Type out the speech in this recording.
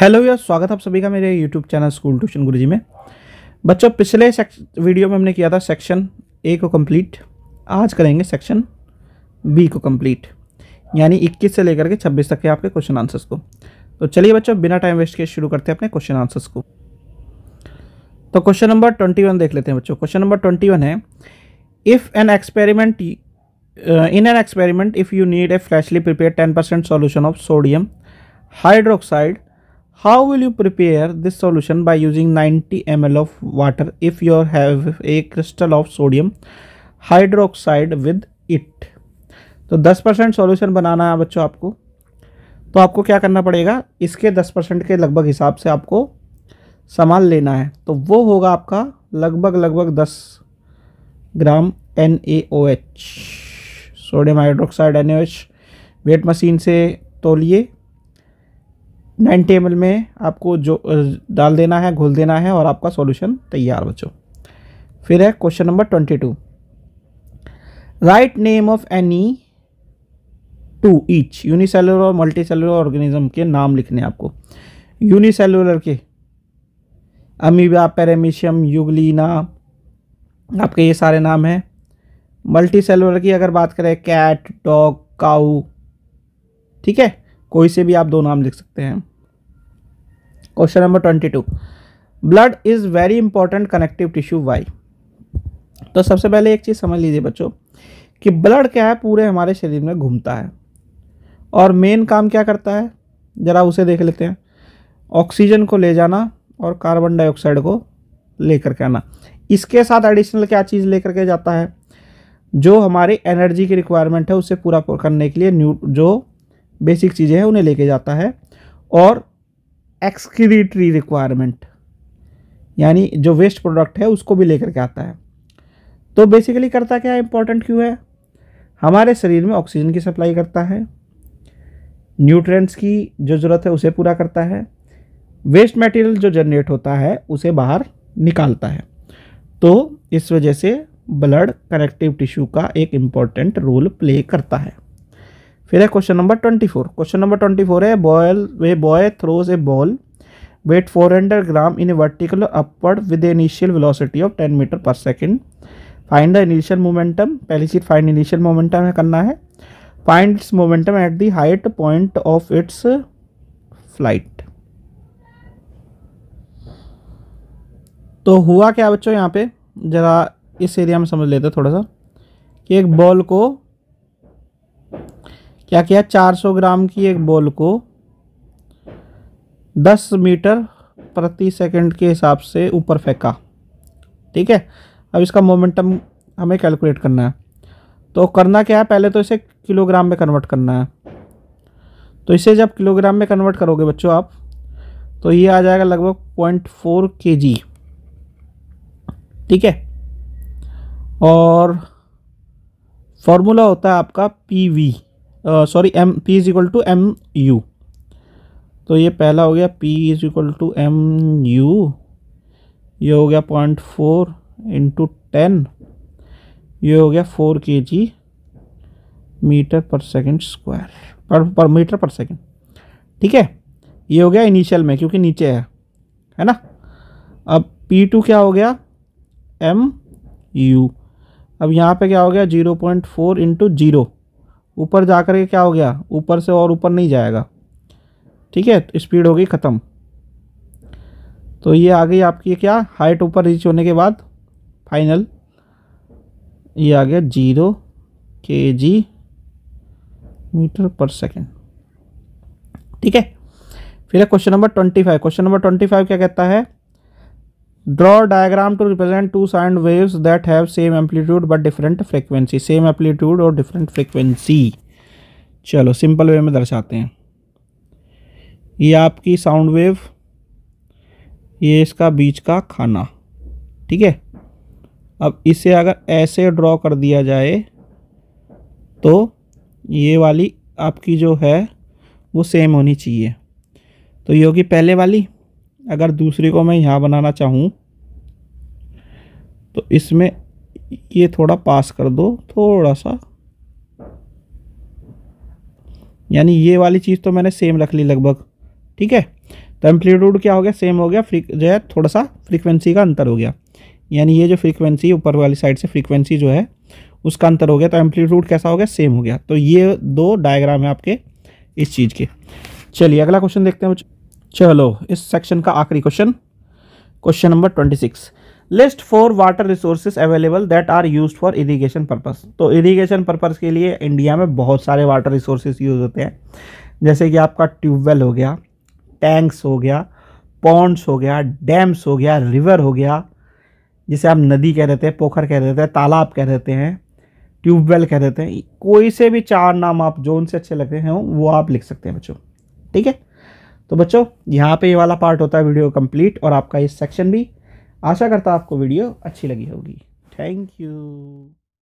hello यार स्वागत आप सभी का मेरे YouTube channel school tuition Guruji में बच्चों पिछले वीडियो में हमने किया था सेक्शन ए को कंप्लीट आज करेंगे सेक्शन बी को कंप्लीट यानी 21 से लेकर के 26 तक के आपके क्वेश्चन आंसर्स को तो चलिए बच्चों बिना टाइम वेस्ट किए शुरू करते हैं अपने क्वेश्चन आंसर्स को तो क्वेश्चन नंबर ट्वेंटी देख लेते हैं बच्चों क्वेश्चन नंबर ट्वेंटी है if an experiment in an experiment if you need a freshly prepare ten percent solution of sodium hydroxide How will you prepare this solution by using 90 ml of water if you have a crystal of sodium hydroxide with it तो 10 percent solution बनाना है बच्चों आपको तो आपको क्या करना पड़ेगा इसके 10 परसेंट के लगभग हिसाब से आपको सामान लेना है तो वो होगा आपका लगभग लगभग 10 gram N A O H sodium hydroxide N A O H weight machine से तोलिए नाइन्टी एम में आपको जो डाल देना है घोल देना है और आपका सॉल्यूशन तैयार बचो फिर है question number twenty two right name of any two each unicellular और मल्टी सेलुलर ऑर्गेनिज्म के नाम लिखने आपको यूनिसेलुलर के अमीबा पैरामिशियम युगलीना आपके ये सारे नाम हैं मल्टी सेलुलर की अगर बात करें कैट डॉग काऊ ठीक है कोई से भी आप दो नाम लिख सकते हैं question number twenty two blood is very important connective tissue why तो सबसे पहले एक चीज़ समझ लीजिए बच्चों कि ब्लड क्या है पूरे हमारे शरीर में घूमता है और मेन काम क्या करता है ज़रा उसे देख लेते हैं ऑक्सीजन को ले जाना और कार्बन डाइऑक्साइड को लेकर के आना इसके साथ एडिशनल क्या चीज़ लेकर के जाता है जो हमारी एनर्जी की रिक्वायरमेंट है उसे पूरा करने के लिए न्यू जो बेसिक चीज़ें हैं उन्हें लेके जाता है और एक्सक्रीटरी रिक्वायरमेंट यानी जो वेस्ट प्रोडक्ट है उसको भी लेकर के आता है तो बेसिकली करता क्या है इंपॉर्टेंट क्यों है हमारे शरीर में ऑक्सीजन की सप्लाई करता है न्यूट्रिएंट्स की जो ज़रूरत है उसे पूरा करता है वेस्ट मटेरियल जो जनरेट होता है उसे बाहर निकालता है तो इस वजह से ब्लड कनेक्टिव टिश्यू का एक इम्पॉर्टेंट रोल प्ले करता है फिर है question number twenty four question number twenty four है boil way boy throws a ball weight four hundred gram in a vertical upward with initial velocity of ten metre per second find the initial momentum पहली चीज find initial momentum है करना है find its momentum at the height point of its flight तो हुआ क्या बच्चों यहाँ पे ज़रा इस एरिया में समझ लेते थोड़ा सा कि एक बॉल को क्या किया 400 ग्राम की एक बॉल को 10 मीटर प्रति सेकंड के हिसाब से ऊपर फेंका ठीक है अब इसका मोमेंटम हमें कैलकुलेट करना है तो करना क्या है पहले तो इसे किलोग्राम में कन्वर्ट करना है तो इसे जब किलोग्राम में कन्वर्ट करोगे बच्चों आप तो ये आ जाएगा लगभग पॉइंट फोर के जी ठीक है और फॉर्मूला होता है आपका P V sorry M P is equal to M U तो ये पहला हो गया P is equal to M U ये हो गया पॉइंट फोर इंटू टेन ये हो गया four K G metre per second square per per metre per second ठीक है ये हो गया इनिशियल में क्योंकि नीचे है है ना अब पी टू क्या हो गया एम यू अब यहाँ पे क्या हो गया zero point four into zero ऊपर जा कर के क्या हो गया ऊपर से और ऊपर नहीं जाएगा ठीक है तो स्पीड होगी ख़त्म तो ये आ गई आपकी क्या हाइट ऊपर रीच होने के बाद फाइनल ये आ गया जीरो के जी मीटर पर सेकेंड ठीक है फिर है question number twenty five question number twenty five क्या कहता है draw diagram to represent two sine waves that have same amplitude but different frequency same amplitude और different frequency चलो सिंपल वे में दर्शाते हैं ये आपकी साउंड वेव ये इसका बीच का खाना ठीक है अब इसे अगर ऐसे ड्रॉ कर दिया जाए तो ये वाली आपकी जो है वो सेम होनी चाहिए तो ये होगी पहले वाली अगर दूसरी को मैं यहाँ बनाना चाहूँ तो इसमें ये थोड़ा पास कर दो थोड़ा सा यानी ये वाली चीज़ तो मैंने सेम रख ली लगभग ठीक है तो एम्पलीट्यूड क्या हो गया सेम हो गया फ्री जो है थोड़ा सा फ्रीक्वेंसी का अंतर हो गया यानी ये जो फ्रीक्वेंसी ऊपर वाली साइड से फ्रीक्वेंसी जो है उसका अंतर हो गया तो एम्पलीट्यूड कैसा हो गया सेम हो गया तो ये दो डायग्राम है आपके इस चीज़ के चलिए अगला क्वेश्चन देखते हैं चलो इस सेक्शन का आखिरी question question number twenty six list for water resources available that are use for irrigation purpose तो इरीगेशन पर्पज के लिए इंडिया में बहुत सारे वाटर रिसोर्सेज यूज होते हैं जैसे कि आपका ट्यूबवेल हो गया टैंक्स हो गया पॉन्ड्स हो गया डैम्स हो गया रिवर हो गया जिसे आप नदी कह देते हैं पोखर कह देते हैं तालाब कह देते हैं ट्यूबवेल कह देते हैं कोई से भी चार नाम आप जो उनसे अच्छे लगते हैं वो आप लिख सकते हैं बच्चों ठीक है तो बच्चों यहाँ पे ये वाला पार्ट होता है वीडियो कंप्लीट और आपका इस सेक्शन भी आशा करता आपको वीडियो अच्छी लगी होगी थैंक यू